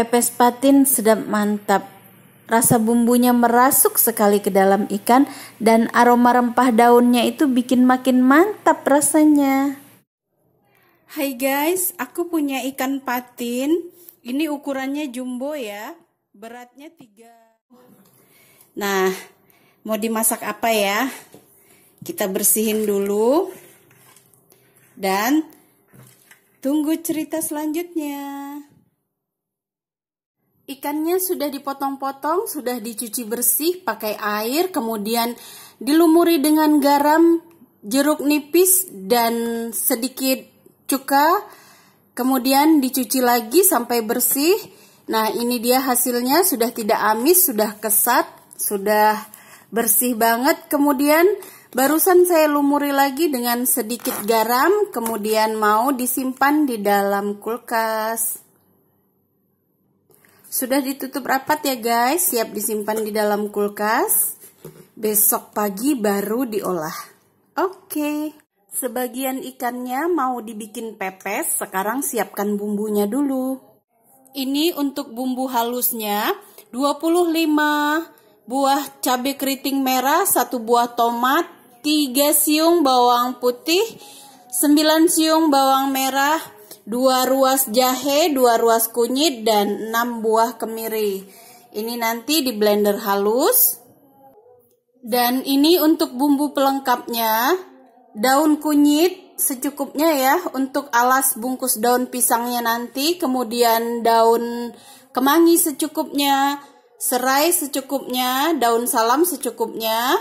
Pepes patin sedap mantap. Rasa bumbunya merasuk sekali ke dalam ikan dan aroma rempah daunnya itu bikin makin mantap rasanya. Hai guys, aku punya ikan patin. Ini ukurannya jumbo ya. Beratnya 3. Nah, mau dimasak apa ya? Kita bersihin dulu. Dan tunggu cerita selanjutnya. Ikannya sudah dipotong-potong, sudah dicuci bersih pakai air, kemudian dilumuri dengan garam, jeruk nipis dan sedikit cuka. Kemudian dicuci lagi sampai bersih. Nah, ini dia hasilnya sudah tidak amis, sudah kesat, sudah bersih banget. Kemudian barusan saya lumuri lagi dengan sedikit garam, kemudian mau disimpan di dalam kulkas. Sudah ditutup rapat ya guys, siap disimpan di dalam kulkas. Besok pagi baru diolah. Oke, sebagian ikannya mau dibikin pepes, sekarang siapkan bumbunya dulu. Ini untuk bumbu halusnya 25 buah cabai keriting merah, 1 buah tomat, 3 siung bawang putih, 9 siung bawang merah, 2 ruas jahe, 2 ruas kunyit, dan 6 buah kemiri. Ini nanti di blender halus. Dan ini untuk bumbu pelengkapnya, daun kunyit secukupnya ya untuk alas bungkus daun pisangnya nanti, kemudian daun kemangi secukupnya, serai secukupnya, daun salam secukupnya,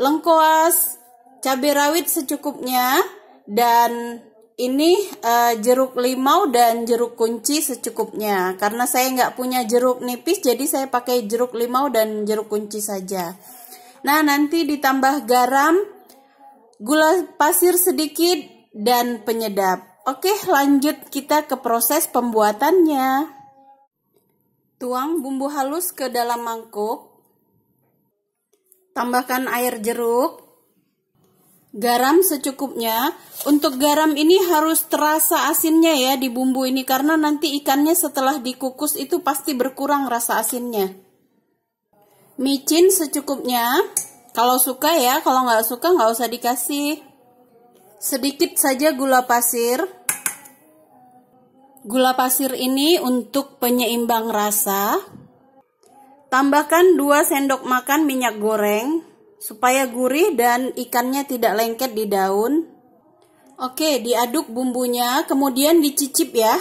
lengkoas, cabai rawit secukupnya, dan ini uh, jeruk limau dan jeruk kunci secukupnya karena saya nggak punya jeruk nipis jadi saya pakai jeruk limau dan jeruk kunci saja nah nanti ditambah garam gula pasir sedikit dan penyedap oke lanjut kita ke proses pembuatannya tuang bumbu halus ke dalam mangkuk tambahkan air jeruk garam secukupnya. Untuk garam ini harus terasa asinnya ya di bumbu ini karena nanti ikannya setelah dikukus itu pasti berkurang rasa asinnya. Micin secukupnya. Kalau suka ya, kalau nggak suka nggak usah dikasih. Sedikit saja gula pasir. Gula pasir ini untuk penyeimbang rasa. Tambahkan 2 sendok makan minyak goreng supaya gurih dan ikannya tidak lengket di daun. Oke, diaduk bumbunya, kemudian dicicip ya.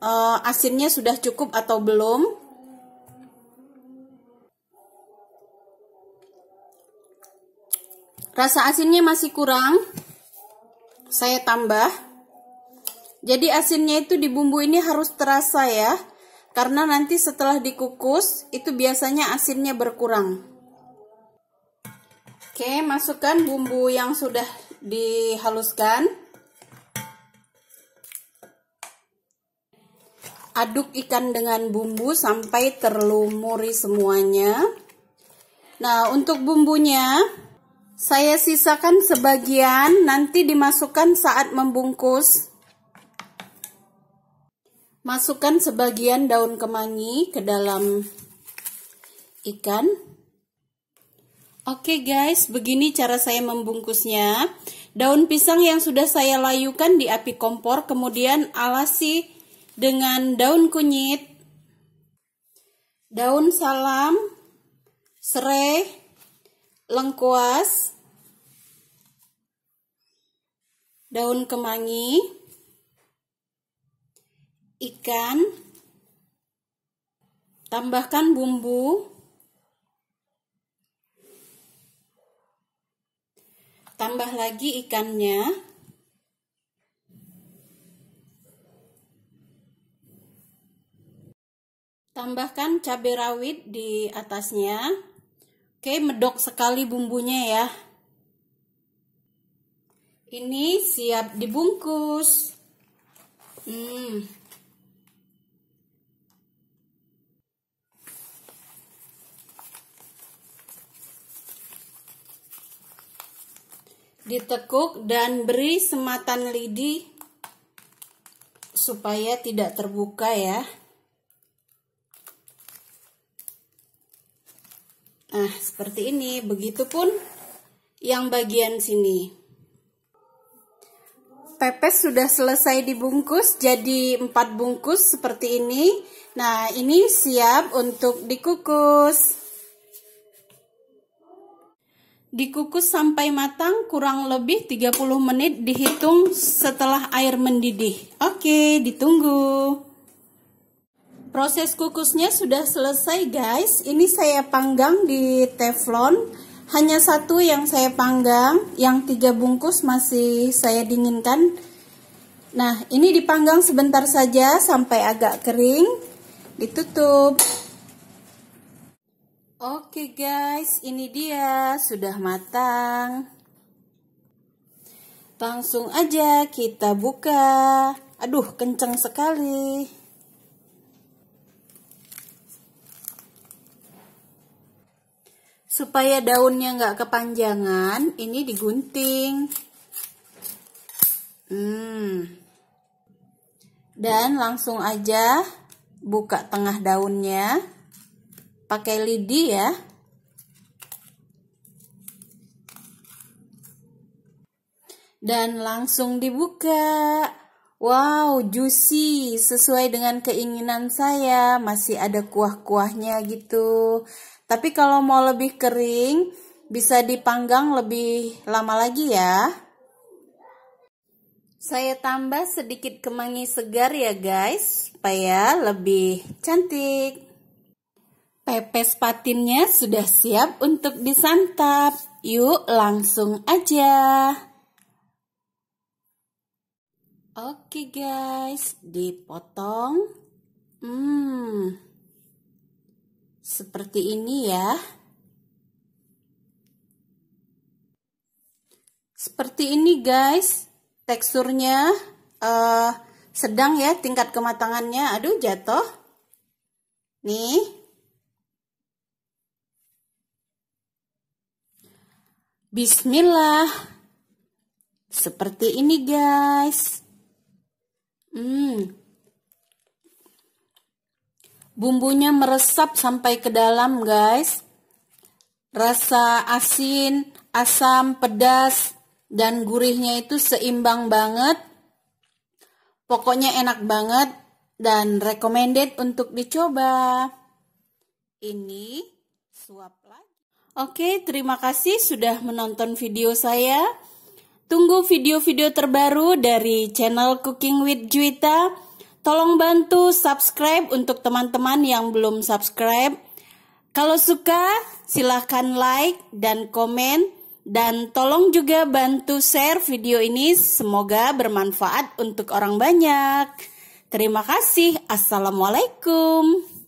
E, asinnya sudah cukup atau belum? Rasa asinnya masih kurang. Saya tambah. Jadi asinnya itu di bumbu ini harus terasa ya. Karena nanti setelah dikukus itu biasanya asinnya berkurang. Oke, masukkan bumbu yang sudah dihaluskan. Aduk ikan dengan bumbu sampai terlumuri semuanya. Nah, untuk bumbunya saya sisakan sebagian nanti dimasukkan saat membungkus. Masukkan sebagian daun kemangi ke dalam ikan. Oke guys, begini cara saya membungkusnya. Daun pisang yang sudah saya layukan di api kompor, kemudian alasi dengan daun kunyit, daun salam, serai, lengkuas, daun kemangi, ikan, tambahkan bumbu, Tambah lagi ikannya. Tambahkan cabai rawit di atasnya. Oke, medok sekali bumbunya ya. Ini siap dibungkus. Hmm. ditekuk dan beri sematan lidi supaya tidak terbuka ya nah seperti ini begitupun yang bagian sini pepes sudah selesai dibungkus jadi empat bungkus seperti ini nah ini siap untuk dikukus Dikukus sampai matang kurang lebih 30 menit dihitung setelah air mendidih. Oke, ditunggu. Proses kukusnya sudah selesai guys. Ini saya panggang di teflon. Hanya satu yang saya panggang, yang tiga bungkus masih saya dinginkan. Nah, ini dipanggang sebentar saja sampai agak kering. Ditutup. Oke guys, ini dia sudah matang. Langsung aja kita buka. Aduh, kenceng sekali. Supaya daunnya nggak kepanjangan, ini digunting. Hmm. Dan langsung aja buka tengah daunnya pakai lidi ya. Dan langsung dibuka. Wow, juicy. Sesuai dengan keinginan saya. Masih ada kuah-kuahnya gitu. Tapi kalau mau lebih kering, bisa dipanggang lebih lama lagi ya. Saya tambah sedikit kemangi segar ya guys, supaya lebih cantik. Pepes patinnya sudah siap untuk disantap. Yuk langsung aja. Oke guys, dipotong. Hmm, seperti ini ya. Seperti ini guys, teksturnya uh, sedang ya tingkat kematangannya. Aduh jatuh. Nih, Bismillah. Seperti ini guys. Hmm. Bumbunya meresap sampai ke dalam guys. Rasa asin, asam, pedas, dan gurihnya itu seimbang banget. Pokoknya enak banget dan recommended untuk dicoba. Ini suap lagi. Oke, terima kasih sudah menonton video saya. Tunggu video-video terbaru dari channel Cooking with Juita. Tolong bantu subscribe untuk teman-teman yang belum subscribe. Kalau suka, silahkan like dan komen. Dan tolong juga bantu share video ini. Semoga bermanfaat untuk orang banyak. Terima kasih. Assalamualaikum.